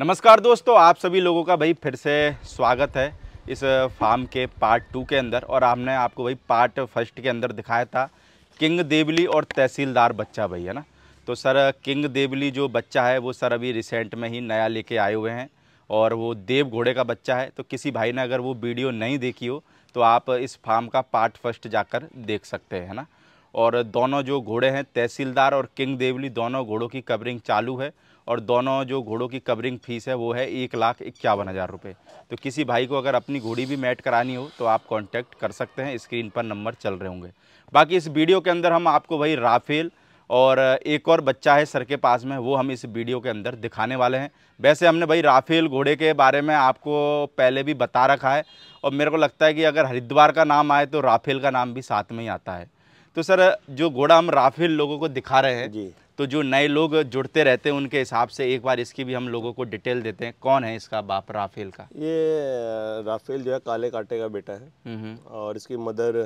नमस्कार दोस्तों आप सभी लोगों का भाई फिर से स्वागत है इस फार्म के पार्ट टू के अंदर और हमने आपको भाई पार्ट फर्स्ट के अंदर दिखाया था किंग देवली और तहसीलदार बच्चा भाई है ना तो सर किंग देवली जो बच्चा है वो सर अभी रिसेंट में ही नया लेके आए हुए हैं और वो देव घोड़े का बच्चा है तो किसी भाई ने अगर वो वीडियो नहीं देखी हो तो आप इस फार्म का पार्ट फर्स्ट जाकर देख सकते हैं ना और दोनों जो घोड़े हैं तहसीलदार और किंग देवली दोनों घोड़ों की कवरिंग चालू है और दोनों जो घोड़ों की कवरिंग फ़ीस है वो है एक लाख इक्यावन हज़ार रुपये तो किसी भाई को अगर अपनी घोड़ी भी मैट करानी हो तो आप कॉन्टैक्ट कर सकते हैं स्क्रीन पर नंबर चल रहे होंगे बाकी इस वीडियो के अंदर हम आपको भाई राफेल और एक और बच्चा है सर के पास में वो हम इस वीडियो के अंदर दिखाने वाले हैं वैसे हमने भाई राफेल घोड़े के बारे में आपको पहले भी बता रखा है और मेरे को लगता है कि अगर हरिद्वार का नाम आए तो राफेल का नाम भी साथ में ही आता है तो सर जो घोड़ा हम राफेल लोगों को दिखा रहे हैं जी तो जो नए लोग जुड़ते रहते हैं उनके हिसाब से एक बार इसकी भी हम लोगों को डिटेल देते हैं कौन है इसका बाप राफेल का ये राफेल जो है काले काटे का बेटा है हम्म, हम्म। और इसकी मदर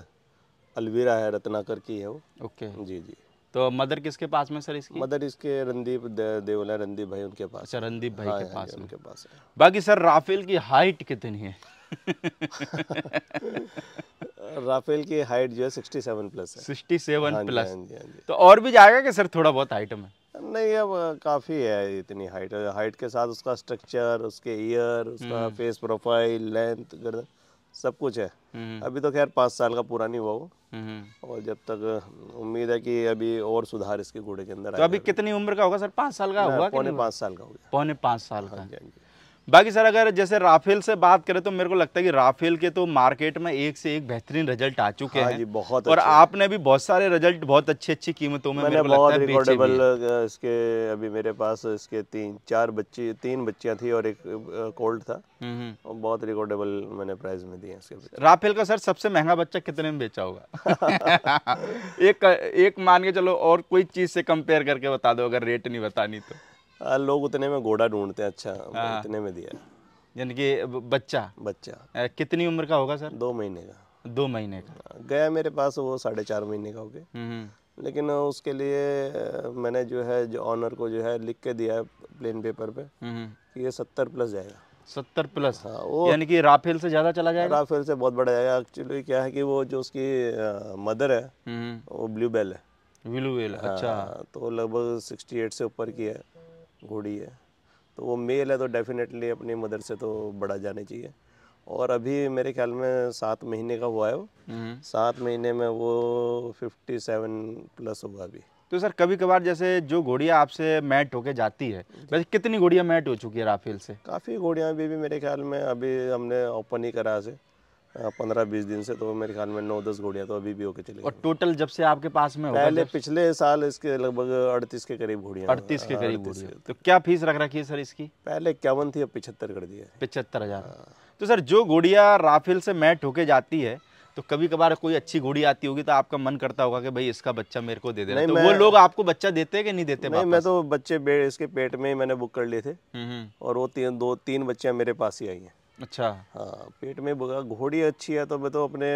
अलवीरा है रत्नाकर की है वो ओके जी जी तो मदर किसके पास में सर इसकी मदर इसके रणदीप देवला रणदीप भाई उनके पास अच्छा रणदीप भाई हाँ, के हाँ, पास उनके पास बाकी सर राफेल की हाइट कितनी है राफेल की हाइट जो है sixty seven plus sixty seven plus तो और भी जाएगा कि सर थोड़ा बहुत हाइट में नहीं अब काफ़ी है इतनी हाइट हाइट के साथ उसका स्ट्रक्चर उसके ईयर उसका फेस प्रोफाइल लेंथ गर्दन सब कुछ है हम्म। अभी तो खैर पाँच साल का पुरानी हुआ वो हम्म। और जब तक हम्म, उम्मीद है कि अभी और सुधार इसके घोड़े के अंदर तो अभी कितनी उम्र का होगा सर पाँच साल का होगा पौने पाँच साल का हो गया पौने पाँच साल हाँ का हाँ बाकी सर अगर जैसे राफेल से बात करें तो मेरे को लगता है कि राफेल के तो मार्केट में एक से एक बेहतरीन रिजल्ट आ चुके हाँ हैं जी बहुत और आपने भी बहुत सारे रिजल्ट बहुत अच्छी अच्छी कीमतों में मैंने बहुत रिकॉर्डेबल इसके अभी मेरे पास इसके तीन चार बच्चे तीन बच्चियां थी और एक कोल्ड था हम्म, हम्म। और बहुत रिकॉर्डेबल मैंने प्राइस में दिए इसके राफेल का सर सबसे महंगा बच्चा कितने में बेचा होगा एक एक मान के चलो और कोई चीज़ से कंपेयर करके बता दो अगर रेट नहीं बतानी तो आ, लोग उतने में घोड़ा ढूंढते हैं अच्छा हाँ। इतने में दिया यानी कि बच्चा बच्चा कितनी उम्र का होगा सर दो महीने का दो महीने का हाँ, गया मेरे पास वो साढ़े चार महीने का हो गया हम्म, हम्म। लेकिन उसके लिए मैंने जो है जो ऑनर को जो है लिख के दिया प्लेन पेपर पे हम्म, कि ये सत्तर प्लस जाएगा सत्तर प्लस हाँ वो यानी कि राफेल से ज़्यादा चला जाएगा राफेल से बहुत बड़ा जाएगा एक्चुअली क्या है कि वो जो उसकी मदर है वो ब्लू बेल है ब्लू बेल हाँ, अच्छा तो लगभग सिक्सटी एट से ऊपर की है घोड़ी है तो वो मेल है तो डेफिनेटली अपनी मदर से तो बड़ा जाने चाहिए और अभी मेरे ख्याल में सात महीने का हुआ है वो हम्म। सात महीने में वो फिफ्टी सेवन प्लस हुआ अभी तो सर कभी कभार जैसे जो घोड़ियाँ आपसे मैट होके जाती है वैसे कितनी घोड़ियाँ मैट हो चुकी है राफेल से काफ़ी घोड़ियाँ अभी भी मेरे ख्याल में अभी हमने ओपन ही करा से पंद्रह बीस दिन से तो मेरे ख्याल में नौ दस घोड़िया तो अभी भी होके चली और टोटल जब से आपके पास में पहले पिछले साल इसके लगभग अड़तीस के करीब घोड़िया अड़तीस के हाँ, करीब तो क्या फीस रख रखी है सर इसकी पहले इक्यावन थी अब पिछहत्तर कर दिया पिछहत्तर हजार हाँ। तो सर जो घोड़िया राफेल से मैट होके जाती है तो कभी कभार कोई अच्छी घोड़ी आती होगी तो आपका मन करता होगा कि भाई इसका बच्चा मेरे को दे देना तो वो लोग आपको बच्चा देते हैं कि नहीं देते नहीं मैं तो बच्चे इसके पेट में ही मैंने बुक कर लिए थे हम्म, हम्म। और वो तीन दो तीन बच्चियां मेरे पास ही आई हैं अच्छा हाँ पेट में घोड़ी अच्छी है तो मैं तो अपने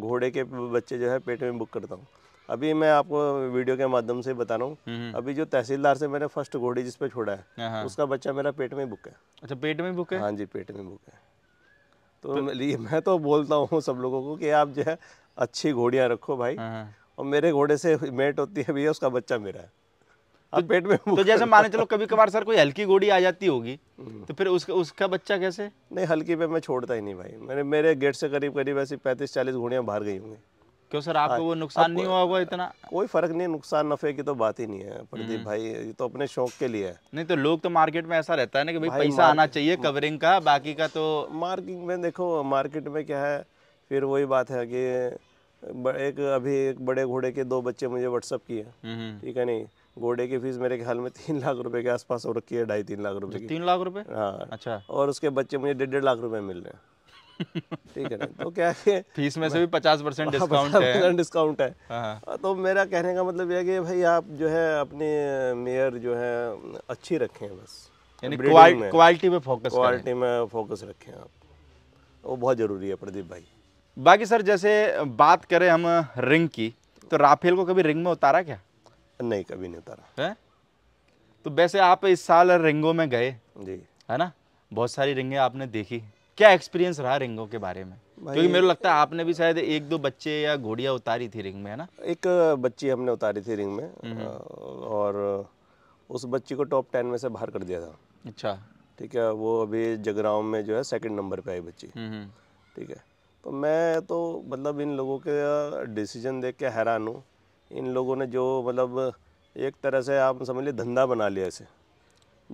घोड़े के बच्चे जो है पेट में बुक करता हूँ अभी मैं आपको वीडियो के माध्यम से बता रहा हूँ हम्म, हम्म। अभी जो तहसीलदार से मैंने फर्स्ट घोड़ी जिसपे छोड़ा है हाँ, हाँ। उसका बच्चा मेरा पेट में बुक है अच्छा पेट में बुक है हाँ जी पेट में बुक है तो, तो मैं तो बोलता हूँ सब लोगों को कि आप जो है अच्छी घोड़ियाँ रखो भाई हाँ, और मेरे घोड़े से मेट होती है भैया उसका बच्चा मेरा है तो पेट में तो जैसे माने चलो कभी कभार सर कोई हल्की गोड़ी आ जाती होगी हम्म। तो फिर उसका उसका बच्चा कैसे नहीं हल्की पे मैं छोड़ता ही नहीं भाई मैंने मेरे गेट से करीब करीब ऐसी पैंतीस चालीस घोड़ियाँ बाहर गई होंगी क्यों सर आपको हाँ, वो नुकसान नहीं हुआ होगा इतना कोई फर्क नहीं नुकसान नफे की तो बात ही नहीं है प्रदीप हम्म। भाई ये तो अपने शौक के लिए है नहीं तो लोग तो मार्केट में ऐसा रहता है ना कि भाई, भाई पैसा आना चाहिए कवरिंग का बाकी का तो मार्किंग में देखो मार्केट में क्या है फिर वही बात है कि एक अभी एक बड़े घोड़े के दो बच्चे मुझे व्हाट्सअप किए हम्म, ठीक है नहीं घोड़े की फीस मेरे ख्याल में तीन लाख रुपए के आसपास हो रखी है ढाई तीन लाख रुपए अच्छा, तीन लाख रुपए हाँ अच्छा और उसके बच्चे मुझे डेढ़ डेढ़ लाख रुपए मिल रहे हैं ठीक है तो क्या है फीस में से भी पचास परसेंट डिस्काउंट हाँ, है डिस्काउंट है हाँ, हाँ। तो मेरा कहने का मतलब यह कि भाई आप जो है अपने मेयर जो है अच्छी रखें बस क्वालिटी में फोकस क्वालिटी में फोकस रखें आप वो बहुत ज़रूरी है प्रदीप भाई बाकी सर जैसे बात करें हम रिंग की तो राफेल को कभी रिंग में उतारा क्या नहीं कभी नहीं उतारा है तो वैसे आप इस साल रिंगों में गए जी है ना बहुत सारी रिंगे आपने देखी क्या एक्सपीरियंस रहा रिंगों के बारे में क्योंकि मेरे लगता है आपने भी शायद एक दो बच्चे या घोड़िया उतारी थी रिंग में है ना एक बच्ची हमने उतारी थी रिंग में हम्म। और उस बच्ची को टॉप टेन में से बाहर कर दिया था अच्छा ठीक है वो अभी जगराव में जो है सेकंड नंबर पे आई बच्ची हम्म, हम्म। ठीक है तो मैं तो मतलब इन लोगों के डिसीजन देख के हैरान हूँ इन लोगों ने जो मतलब एक तरह से आप समझ लीजिए धंधा बना लिया इसे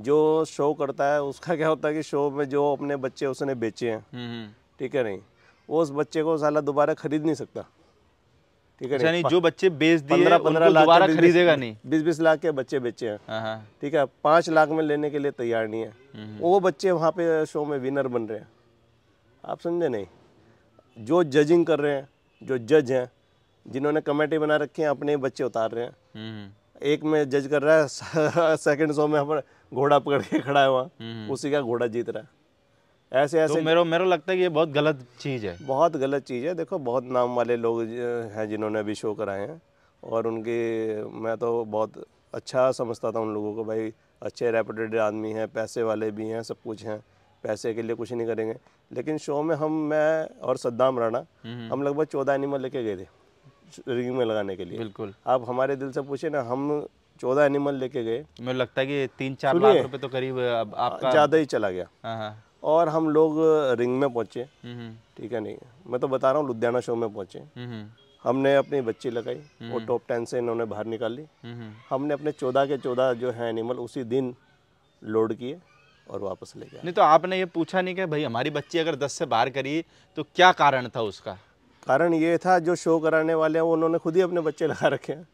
जो शो करता है उसका क्या होता है कि शो में जो अपने बच्चे उसने बेचे हैं हम्म, हम्म। ठीक है नहीं वो उस बच्चे को साला दोबारा खरीद नहीं सकता ठीक है अच्छा नहीं जो बच्चे बेच दिए पंद्रह लाख खरीदेगा नहीं बीस बीस लाख के बच्चे बेचे हैं हाँ, हाँ। ठीक है पांच लाख में लेने के लिए तैयार नहीं है हम्म, वो बच्चे वहाँ पे शो में विनर बन रहे हैं आप समझे नहीं जो जजिंग कर रहे हैं जो जज हैं जिन्होंने कमेटी बना रखी है अपने बच्चे उतार रहे हैं हम्म, हम्म। एक में जज कर रहा है सेकंड शो में अपन घोड़ा पकड़ के खड़ा है वहाँ हम्म, उसी का घोड़ा जीत रहा है ऐसे तो ऐसे तो मेरे मेरे लगता है कि ये बहुत गलत चीज़ है बहुत गलत चीज़ है देखो बहुत नाम वाले लोग हैं जिन्होंने अभी शो कराए हैं और उनके मैं तो बहुत अच्छा समझता था उन लोगों को भाई अच्छे रेपुटेड आदमी हैं पैसे वाले भी हैं सब कुछ हैं पैसे के लिए कुछ नहीं करेंगे लेकिन शो में हम मैं और सद्दाम राणा हम लगभग चौदह एनिमल लेके गए थे रिंग में लगाने के लिए बिल्कुल आप हमारे दिल से पूछे ना हम चौदह एनिमल लेके गए मुझे लगता है कि तीन चार लाख रुपए तो करीब अब आपका ज़्यादा ही चला गया हाँ, हाँ। और हम लोग रिंग में पहुंचे हम्म, हम्म। ठीक है नहीं मैं तो बता रहा हूँ लुधियाना शो में पहुंचे हम्म, हमने अपनी बच्ची लगाई वो टॉप टेन से इन्होंने बाहर निकाल ली हमने अपने चौदह के चौदह जो है एनिमल उसी दिन लोड किए और वापस ले गया नहीं तो आपने ये पूछा नहीं कि भाई हमारी बच्ची अगर दस से बाहर करी तो क्या कारण था उसका कारण ये था जो शो कराने वाले हैं उन्होंने खुद ही अपने बच्चे लगा रखे हैं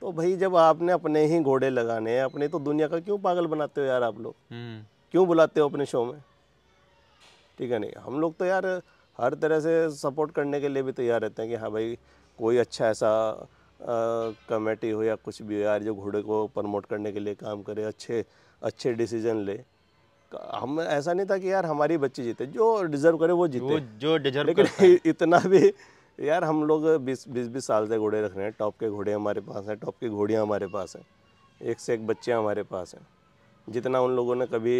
तो भाई जब आपने अपने ही घोड़े लगाने हैं अपने तो दुनिया का क्यों पागल बनाते हो यार आप लोग हम्म। क्यों बुलाते हो अपने शो में ठीक है नहीं हम लोग तो यार हर तरह से सपोर्ट करने के लिए भी तैयार रहते हैं कि हाँ भाई कोई अच्छा ऐसा कमेटी हो या कुछ भी हो यार जो घोड़े को प्रमोट करने के लिए काम करे अच्छे अच्छे डिसीजन ले हम ऐसा नहीं था कि यार हमारी बच्ची जीते जो डिजर्व करे वो जीते वो जो डिजर्व लेकिन इतना भी यार हम लोग बीस बीस बीस साल से घोड़े रख रहे हैं टॉप के घोड़े हमारे पास हैं टॉप की घोड़ियाँ हमारे पास हैं एक से एक बच्चे हमारे पास हैं जितना उन लोगों ने कभी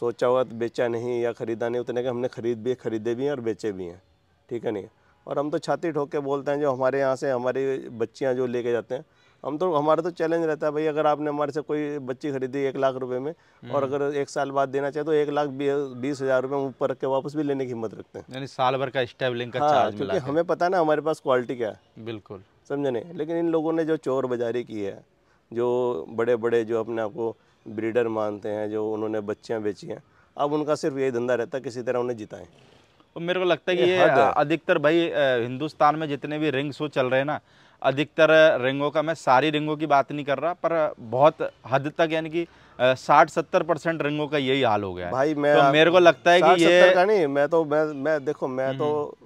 सोचा हुआ तो बेचा नहीं या ख़रीदा नहीं उतने के हमने ख़रीद भी ख़रीदे भी हैं और बेचे भी हैं ठीक है नहीं और हम तो छाती ठोक के बोलते हैं जो हमारे यहाँ से हमारी बच्चियाँ जो लेके जाते हैं हम तो हमारा तो चैलेंज रहता है भाई अगर आपने हमारे से कोई बच्ची खरीदी एक लाख रुपए में और हम्म। अगर एक साल बाद देना चाहे तो एक लाख बीस हज़ार रुपये ऊपर रख के वापस भी लेने की हिम्मत रखते हैं यानी साल भर का स्टेबलिंग का हाँ, क्योंकि हमें पता ना हमारे पास क्वालिटी क्या है बिल्कुल समझे नहीं लेकिन इन लोगों ने जो चोर बाजारी की है जो बड़े बड़े जो अपने आप को ब्रीडर मानते हैं जो उन्होंने बच्चियाँ बेची हैं अब उनका सिर्फ यही धंधा रहता है किसी तरह उन्हें जिताएं और मेरे को लगता है कि ये, ये अधिकतर भाई हिंदुस्तान में जितने भी रिंग शो चल रहे हैं ना अधिकतर रिंगों का मैं सारी रिंगों की बात नहीं कर रहा पर बहुत हद तक यानी कि साठ सत्तर परसेंट रिंगों का यही हाल हो गया है भाई मैं तो मेरे को लगता है कि ये का नहीं मैं तो मैं मैं देखो मैं हम्म, तो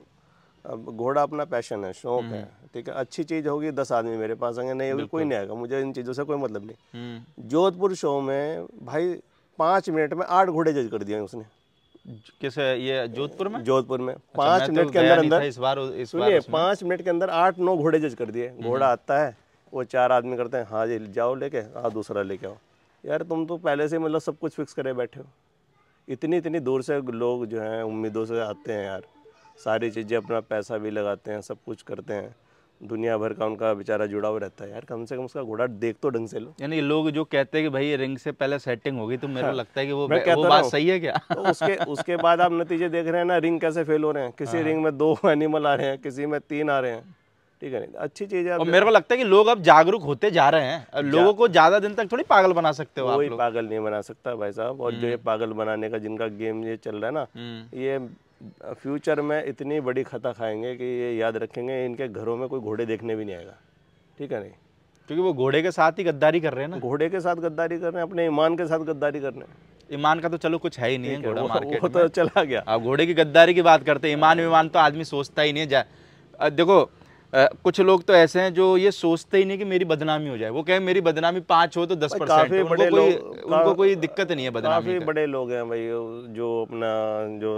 हम्म। घोड़ा अपना पैशन है शौक हम्म, है ठीक है अच्छी चीज़ होगी दस आदमी मेरे पास आएंगे नहीं होगी कोई नहीं आएगा मुझे इन चीज़ों से कोई मतलब नहीं जोधपुर शो में भाई पाँच मिनट में आठ घोड़े जज कर दिए उसने किस ये जोधपुर में जोधपुर में पाँच अच्छा, तो मिनट तो के अंदर अंदर इस बार इस सुनिए पाँच मिनट के अंदर आठ नौ घोड़े जज कर दिए हम्म। घोड़ा आता है वो चार आदमी करते हैं हाँ जी जाओ लेके हाँ दूसरा लेके आओ यार तुम तो पहले से मतलब सब कुछ फिक्स करे बैठे हो इतनी इतनी दूर से लोग जो हैं उम्मीदों से आते हैं यार सारी चीज़ें अपना पैसा भी लगाते हैं सब कुछ करते हैं दुनिया भर का उनका बेचारा जुड़ा हुआ रहता है यार कम से कम उसका घोड़ा देख तो ढंग से लो यानी लोग जो कहते हैं कि भाई रिंग से पहले सेटिंग होगी तो मेरे हाँ। लगता है कि वो, वो बात सही है क्या तो उसके उसके बाद आप नतीजे देख रहे हैं ना रिंग कैसे फेल हो रहे हैं किसी हाँ। रिंग में दो एनिमल आ रहे हैं किसी में तीन आ रहे हैं ठीक है अच्छी चीज है मेरे को लगता है कि लोग अब जागरूक होते जा रहे हैं लोगों को ज्यादा दिन तक थोड़ी पागल बना सकते हो आप लोग पागल नहीं बना सकता भाई साहब और जो ये हम्म। पागल बनाने का जिनका गेम ये चल रहा है ना हम्म। ये फ्यूचर में इतनी बड़ी खता खाएंगे कि ये याद रखेंगे इनके घरों में कोई घोड़े देखने भी नहीं आएगा ठीक है नहीं क्योंकि वो घोड़े के साथ ही गद्दारी कर रहे हैं ना घोड़े के साथ गद्दारी कर रहे हैं अपने ईमान के साथ गद्दारी कर रहे हैं ईमान का तो चलो कुछ है ही नहीं है घोड़ा मार्केट वो तो चला गया अब घोड़े की गद्दारी की बात करते हैं ईमान विमान हाँ। तो आदमी सोचता ही नहीं है देखो कुछ लोग तो ऐसे हैं जो ये सोचते ही नहीं कि मेरी बदनामी हो जाए वो कहें मेरी बदनामी पाँच हो तो दस परसेंट काफी तो बड़े कोई, उनको कोई दिक्कत नहीं है बदनामी काफी बड़े लोग हैं भाई जो अपना जो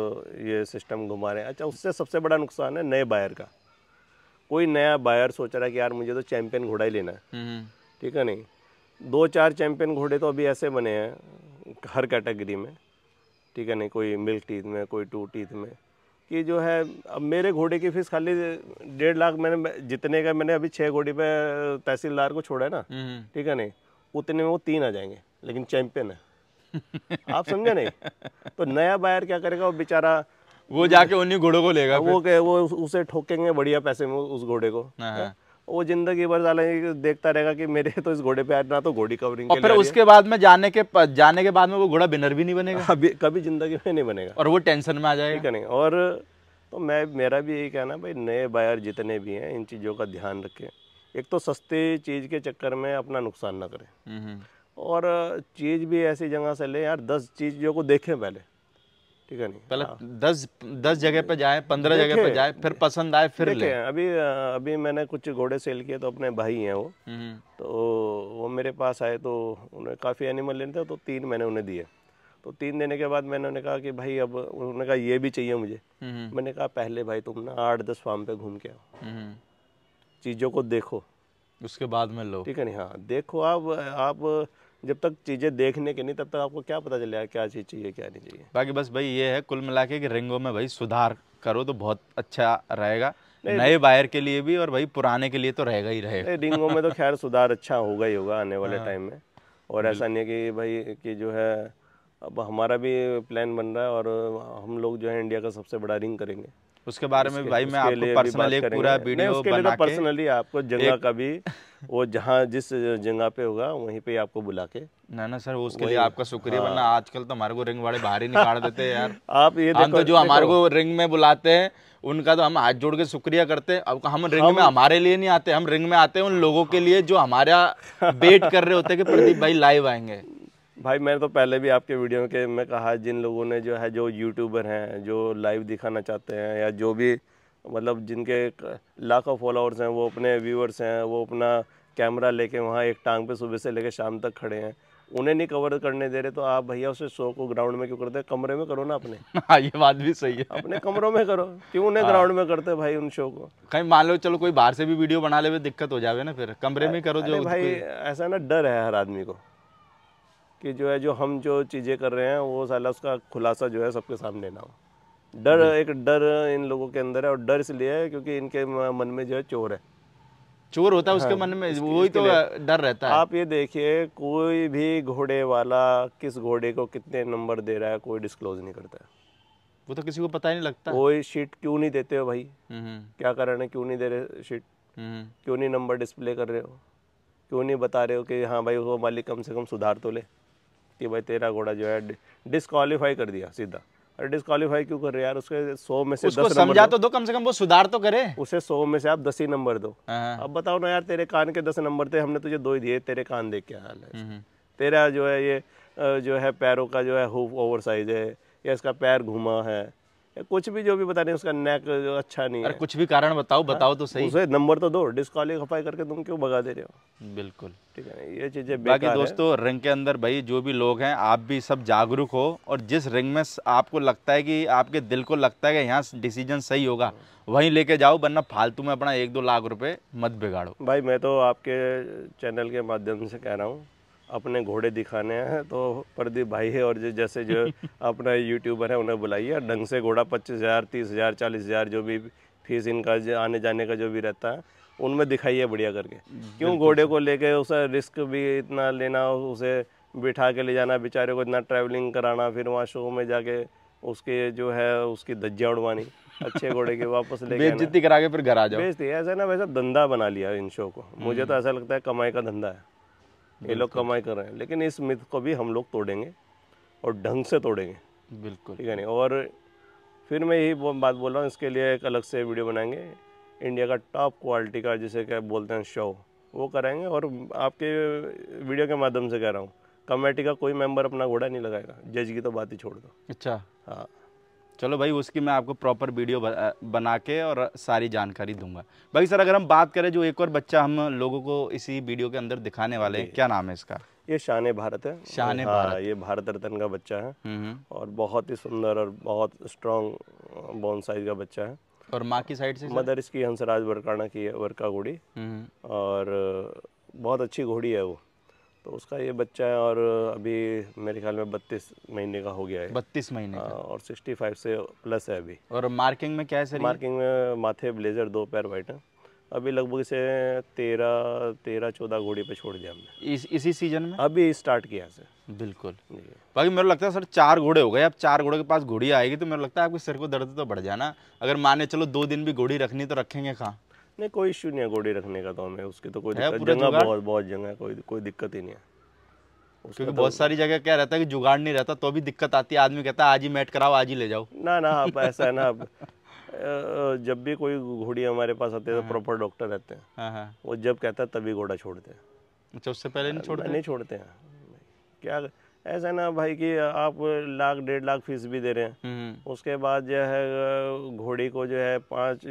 ये सिस्टम घुमा रहे हैं अच्छा उससे सबसे बड़ा नुकसान है नए बायर का कोई नया बायर सोच रहा है कि यार मुझे तो चैंपियन घोड़ा ही लेना है हम्म, हम्म। ठीक है नहीं दो चार चैंपियन घोड़े तो अभी ऐसे बने हैं हर कैटेगरी में ठीक है नहीं कोई मिल्क टीथ में कोई टू टीथ में कि जो है अब मेरे घोड़े की फीस खाली डेढ़ लाख मैंने जितने का मैंने अभी छः घोड़ी पे तहसीलदार को छोड़ा है ना हम्म, हम्म। ठीक है नहीं उतने में वो तीन आ जाएंगे लेकिन चैंपियन है आप समझे नहीं तो नया बायर क्या करेगा वो बेचारा वो जाके उन्हीं घोड़ों को लेगा वो वो उसे ठोकेंगे बढ़िया पैसे में उस घोड़े को हाँ, हाँ। वो जिंदगी भर जाने देखता रहेगा कि मेरे तो इस घोड़े पे आज ना तो घोड़ी कवरिंग और फिर उसके बाद में जाने के जाने के बाद में वो घोड़ा बिनर भी नहीं बनेगा अभी कभी जिंदगी में नहीं बनेगा और वो टेंशन में आ जाएगा नहीं और तो मैं मेरा भी यही कहना भाई नए बायर जितने भी हैं इन चीज़ों का ध्यान रखें एक तो सस्ती चीज़ के चक्कर में अपना नुकसान ना करें हम्म, हम्म। और चीज़ भी ऐसी जगह से लें यार दस चीज़ों को देखें पहले ठीक है नहीं पहले हाँ। दस दस जगह पे जाए पंद्रह जगह पे जाए फिर पसंद आए फिर ले अभी अभी मैंने कुछ घोड़े सेल किए तो अपने भाई हैं वो हम्म। तो वो मेरे पास आए तो उन्हें काफ़ी एनिमल लेने थे तो तीन मैंने उन्हें दिए तो तीन देने के बाद मैंने उन्हें कहा कि भाई अब उन्होंने कहा ये भी चाहिए मुझे हम्म। मैंने कहा पहले भाई तुम ना आठ दस फार्म पे घूम के आओ हम्म। चीज़ों को देखो उसके बाद में लो ठीक है नहीं हाँ देखो आप आप जब तक चीज़ें देखने के नहीं तब तक आपको क्या पता चलेगा क्या चीज़ चाहिए क्या नहीं चाहिए बाकी बस भाई ये है कुल मिला के रिंगों में भाई सुधार करो तो बहुत अच्छा रहेगा नए बायर के लिए भी और भाई पुराने के लिए तो रहेगा ही रहेगा रिंगों में तो खैर सुधार अच्छा होगा ही होगा आने वाले हाँ। टाइम में और ऐसा नहीं है कि भाई कि जो है अब हमारा भी प्लान बन रहा है और हम लोग जो है इंडिया का सबसे बड़ा रिंग करेंगे उसके बारे में भाई मैं आपको पर्सनली एक पूरा वीडियो तो बना पर्सनली आपको जगह का भी वो जहाँ जिस जगह पे होगा वहीं पे आपको बुला के ना ना सर उसके लिए आपका शुक्रिया वरना हाँ। आजकल तो हमारे को रिंग वाले बाहर ही निकाल देते हैं यार आप ये हम तो जो हमारे को रिंग में बुलाते हैं उनका तो हम हाथ जोड़ के शुक्रिया करते हैं अब हम रिंग हम... में हमारे लिए नहीं आते हम रिंग में आते हैं उन लोगों के लिए जो हमारा वेट कर रहे होते हैं कि प्रदीप भाई लाइव आएंगे भाई मैंने तो पहले भी आपके वीडियो के में कहा जिन लोगों ने जो है जो यूट्यूबर हैं जो लाइव दिखाना चाहते हैं या जो भी मतलब जिनके लाखों फॉलोअर्स हैं वो अपने व्यूअर्स हैं वो अपना कैमरा लेके वहाँ एक टांग पे सुबह से लेके शाम तक खड़े हैं उन्हें नहीं कवर करने दे रहे तो आप भैया उसे शो को ग्राउंड में क्यों करते हैं कमरे में करो ना अपने हाँ ये बात भी सही है अपने कमरों में करो क्यों उन्हें ग्राउंड हाँ। में करते भाई उन शो को कहीं मान लो चलो कोई बाहर से भी वीडियो बना ले दिक्कत हो जावे ना फिर कमरे में करो जो भाई ऐसा ना डर है हर आदमी को कि जो है जो हम जो चीज़ें कर रहे हैं वो साला उसका खुलासा जो है सबके सामने ना हो डर एक डर इन लोगों के अंदर है और डर इसलिए है क्योंकि इनके मन में जो है चोर है चोर होता है उसके हाँ, मन में वही तो डर रहता है आप ये देखिए कोई भी घोड़े वाला किस घोड़े को कितने नंबर दे रहा है कोई डिस्क्लोज नहीं करता है वो तो किसी को पता ही नहीं लगता कोई शीट क्यों नहीं देते हो भाई हम्म, हम्म। क्या कारण है क्यों नहीं दे रहे शीट हम्म, क्यों नहीं नंबर डिस्प्ले कर रहे हो क्यों नहीं बता रहे हो कि हाँ भाई वो मालिक कम से कम सुधार तो ले कि भाई तेरा घोड़ा जो है डिसक्वालीफाई कर दिया सीधा अरे डिस्कालीफाई क्यों कर रहे यार उसके सौ में से दस समझा तो दो कम से कम वो सुधार तो करे उसे सौ में से आप दस ही नंबर दो हाँ, हाँ। अब बताओ ना यार तेरे कान के दस नंबर थे हमने तुझे दो ही दिए तेरे कान देख क्या हाल है हम्म, हम्म। तेरा जो है ये जो है पैरों का जो है हुफ ओवर साइज है या इसका पैर घुमा है कुछ भी जो भी बता रहे उसका नेक जो अच्छा नहीं है कुछ भी कारण बताओ हाँ? बताओ तो सही उसे नंबर तो दो डिस्कालीफाई करके तुम क्यों भगा दे रहे हो बिल्कुल ठीक है ये चीज़ें बाकी दोस्तों रिंग के अंदर भाई जो भी लोग हैं आप भी सब जागरूक हो और जिस रिंग में आपको लगता है कि आपके दिल को लगता है कि यहाँ डिसीजन सही होगा हाँ। वहीं लेके जाओ वरना फालतू में अपना एक दो लाख रुपए मत बिगाड़ो भाई मैं तो आपके चैनल के माध्यम से कह रहा हूँ अपने घोड़े दिखाने हैं तो प्रदीप भाई है और जो जैसे जो अपना यूट्यूबर है उन्हें बुलाइए ढंग से घोड़ा पच्चीस हज़ार तीस हज़ार चालीस हज़ार जो भी फीस इनका आने जाने का जो भी रहता है उनमें दिखाइए बढ़िया करके क्यों घोड़े को लेके उसे रिस्क भी इतना लेना उसे बिठा के ले जाना बेचारे को इतना ट्रैवलिंग कराना फिर वहाँ शो में जाके उसके जो है उसकी धज्जा उड़वानी अच्छे घोड़े के वापस ले करा के फिर घर आ जाओ बेचती ऐसा ना वैसा धंधा बना लिया इन शो को मुझे तो हम्म। ऐसा लगता है कमाई का धंधा है ये लोग कमाई कर रहे हैं लेकिन इस मिथ को भी हम लोग तोड़ेंगे और ढंग से तोड़ेंगे बिल्कुल ठीक है नहीं और फिर मैं यही बात बोल रहा हूँ इसके लिए एक अलग से वीडियो बनाएंगे इंडिया का टॉप क्वालिटी का जिसे क्या बोलते हैं शो वो कराएंगे और आपके वीडियो के माध्यम से कह रहा हूँ कमेटी का कोई मेंबर अपना घोड़ा नहीं लगाएगा जज की तो बात ही छोड़ दो अच्छा हाँ चलो भाई उसकी मैं आपको प्रॉपर वीडियो बना के और सारी जानकारी दूंगा बाकी सर अगर हम बात करें जो एक और बच्चा हम लोगों को इसी वीडियो के अंदर दिखाने वाले हैं क्या नाम है इसका ये शान भारत है शान हाँ, भारत ये भारत रत्न का बच्चा है हम्म, हम्म। और बहुत ही सुंदर और बहुत स्ट्रॉन्ग बोन साइज का बच्चा है और माँ की साइड से मदर इसकी हंसराज वर्काना की है वर्का घोड़ी हम्म, और बहुत अच्छी घोड़ी है वो तो उसका ये बच्चा है और अभी मेरे ख्याल में बत्तीस महीने का हो गया है बत्तीस महीने का। हाँ, और सिक्सटी फाइव से प्लस है अभी और मार्किंग में क्या है सर मार्किंग में माथे ब्लेजर दो पैर वाइट है अभी लगभग इसे तेरह तेरह चौदह घोड़ी पे छोड़ दिया हमने इस इसी सीजन में अभी स्टार्ट किया से बिल्कुल बाकी मेरे लगता है सर चार घोड़े हो गए अब चार घोड़े के पास घोड़ी आएगी तो मेरे लगता है आपके सिर को दर्द तो बढ़ जाना अगर माने चलो दो दिन भी घोड़ी रखनी तो रखेंगे कहाँ नहीं कोई इश्यू नहीं है घोड़ी रखने का तो हमें उसकी तो कोई जगह बहुत बहुत जगह है कोई कोई दिक्कत ही नहीं है क्योंकि तो बहुत सारी जगह क्या रहता है कि जुगाड़ नहीं रहता तो भी दिक्कत आती है आदमी कहता है आज ही मैट कराओ आज ही ले जाओ ना ना आप ऐसा है ना जब भी कोई घोड़ी हमारे पास आती है तो प्रॉपर हाँ, डॉक्टर हाँ। रहते हैं हाँ, वो जब कहता है तभी घोड़ा छोड़ते हैं अच्छा उससे पहले नहीं छोड़ते नहीं छोड़ते हैं क्या ऐसा ना भाई कि आप लाख डेढ़ लाख फीस भी दे रहे हैं हम्म, हम्म। उसके बाद जो है घोड़ी को जो है पाँच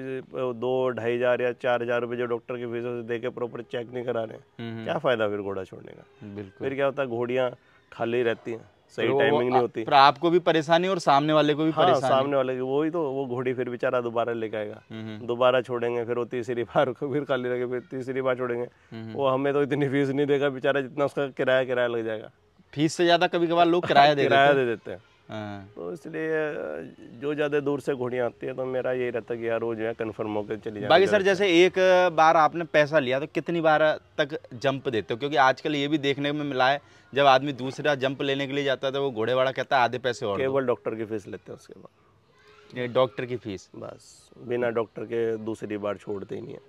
दो ढाई हजार या चार हजार रुपये जो डॉक्टर की फीस दे के प्रॉपर चेक नहीं करा रहे हम्म, क्या फायदा फिर घोड़ा छोड़ने का फिर क्या होता है घोड़ियाँ खाली रहती हैं सही टाइमिंग नहीं होती आपको भी परेशानी और सामने वाले को भी हाँ, परेशानी सामने वाले की वही तो वो घोड़ी फिर बेचारा दोबारा लेके आएगा दोबारा छोड़ेंगे फिर वो तीसरी बार फिर खाली रहेगा फिर तीसरी बार छोड़ेंगे वो हमें तो इतनी फीस नहीं देगा बेचारा जितना उसका किराया किराया लग जाएगा फीस से ज़्यादा कभी कभार लोग किराया दे किराया दे देते हैं हाँ। तो इसलिए जो ज़्यादा दूर से घोड़ियाँ आती है तो मेरा यही रहता है कि यार रोज जो है कन्फर्म होकर चली जाए बाकी सर जैसे एक बार आपने पैसा लिया तो कितनी बार तक जंप देते हो क्योंकि आजकल ये भी देखने में मिला है जब आदमी दूसरा जंप लेने के लिए जाता है तो वो घोड़े वाला कहता है आधे पैसे और केवल डॉक्टर की फीस लेते हैं उसके बाद डॉक्टर की फीस बस बिना डॉक्टर के दूसरी बार छोड़ते ही नहीं है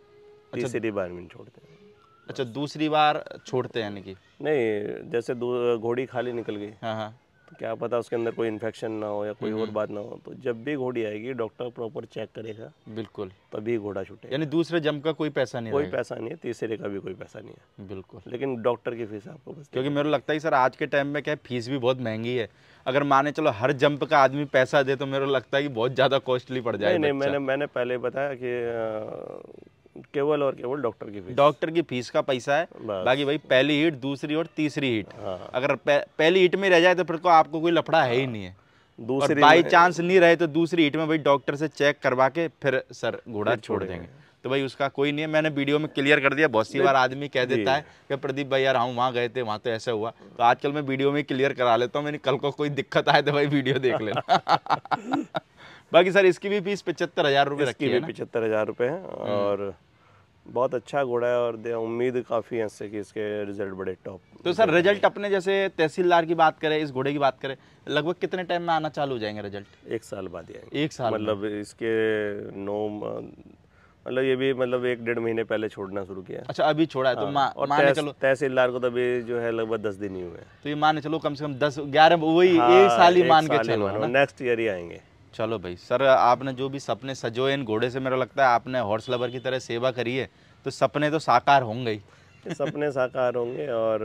अच्छा। तीसरी बार में छोड़ते हैं अच्छा दूसरी बार छोड़ते हैं यानी कि नहीं जैसे घोड़ी खाली निकल गई हाँ, हाँ। तो क्या पता उसके अंदर कोई इन्फेक्शन ना हो या कोई और हम्म। बात ना हो तो जब भी घोड़ी आएगी डॉक्टर प्रॉपर चेक करेगा बिल्कुल तभी घोड़ा छूटे यानी दूसरे जम का कोई पैसा नहीं कोई पैसा नहीं है तीसरे का भी कोई पैसा नहीं है बिल्कुल लेकिन डॉक्टर की फीस आपको बस क्योंकि मेरे को लगता है सर आज के टाइम में क्या फीस भी बहुत महंगी है अगर माने चलो हर जंप का आदमी पैसा दे तो मेरे को लगता है कि बहुत ज़्यादा कॉस्टली पड़ नहीं, नहीं मैंने मैंने पहले बताया कि केवल और केवल डॉक्टर की फीस डॉक्टर की फीस का पैसा है बाकी भाई पहली हिट दूसरी और तीसरी हिट हाँ। अगर पहली हिट में रह जाए तो फिर तो आपको कोई लफड़ा है ही नहीं है हाँ। दूसरी बाई चांस नहीं रहे तो दूसरी हिट में भाई डॉक्टर से चेक करवा के फिर सर घोड़ा छोड़ देंगे तो भाई उसका कोई नहीं है मैंने वीडियो में क्लियर कर दिया बहुत सी बार आदमी कह देता है कि प्रदीप भाई यार हम हाँ, वहाँ गए थे वहाँ तो ऐसा हुआ तो आजकल मैं वीडियो में क्लियर करा लेता हूँ मैंने कल को कोई दिक्कत आए तो भाई वीडियो देख लेना बाकी सर इसकी भी फीस पचहत्तर हजार रुपये पचहत्तर हजार रुपये है हम्म। और बहुत अच्छा घोड़ा है और उम्मीद काफ़ी है इससे कि इसके रिजल्ट बड़े टॉप तो सर रिजल्ट अपने जैसे तहसीलदार की बात करें इस घोड़े की बात करें लगभग कितने टाइम में आना चालू हो जाएंगे रिजल्ट एक साल बाद आएंगे एक साल मतलब इसके नौ मतलब ये भी मतलब एक डेढ़ महीने पहले छोड़ना शुरू किया अच्छा अभी छोड़ा है तो हाँ, मा, और माने चलो तहसीलदार को तो अभी जो है लगभग दस दिन ही हुए तो ये माने चलो कम से कम दस ग्यारह वही हाँ, एक साल ही मान के चलो नेक्स्ट ईयर ही आएंगे चलो भाई सर आपने जो भी सपने सजोए इन घोड़े से मेरा लगता है आपने हॉर्स लवर की तरह सेवा करी है तो सपने तो साकार होंगे ही सपने साकार होंगे और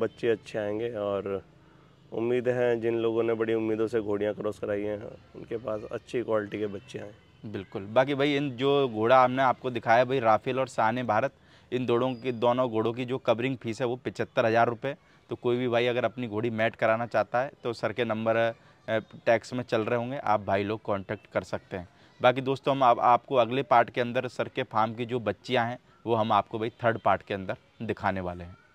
बच्चे अच्छे आएंगे और उम्मीद है जिन लोगों ने बड़ी उम्मीदों से घोड़ियाँ क्रॉस कराई हैं उनके पास अच्छी क्वालिटी के बच्चे हैं बिल्कुल बाकी भाई इन जो घोड़ा हमने आपको दिखाया भाई राफेल और सान भारत इन दोनों की दोनों घोड़ों की जो कवरिंग फीस है वो पचहत्तर हज़ार रुपये तो कोई भी भाई अगर अपनी घोड़ी मैट कराना चाहता है तो सर के नंबर टैक्स में चल रहे होंगे आप भाई लोग कॉन्टैक्ट कर सकते हैं बाकी दोस्तों हम आप, आपको अगले पार्ट के अंदर सर के फार्म की जो बच्चियाँ हैं वो हम आपको भाई थर्ड पार्ट के अंदर दिखाने वाले हैं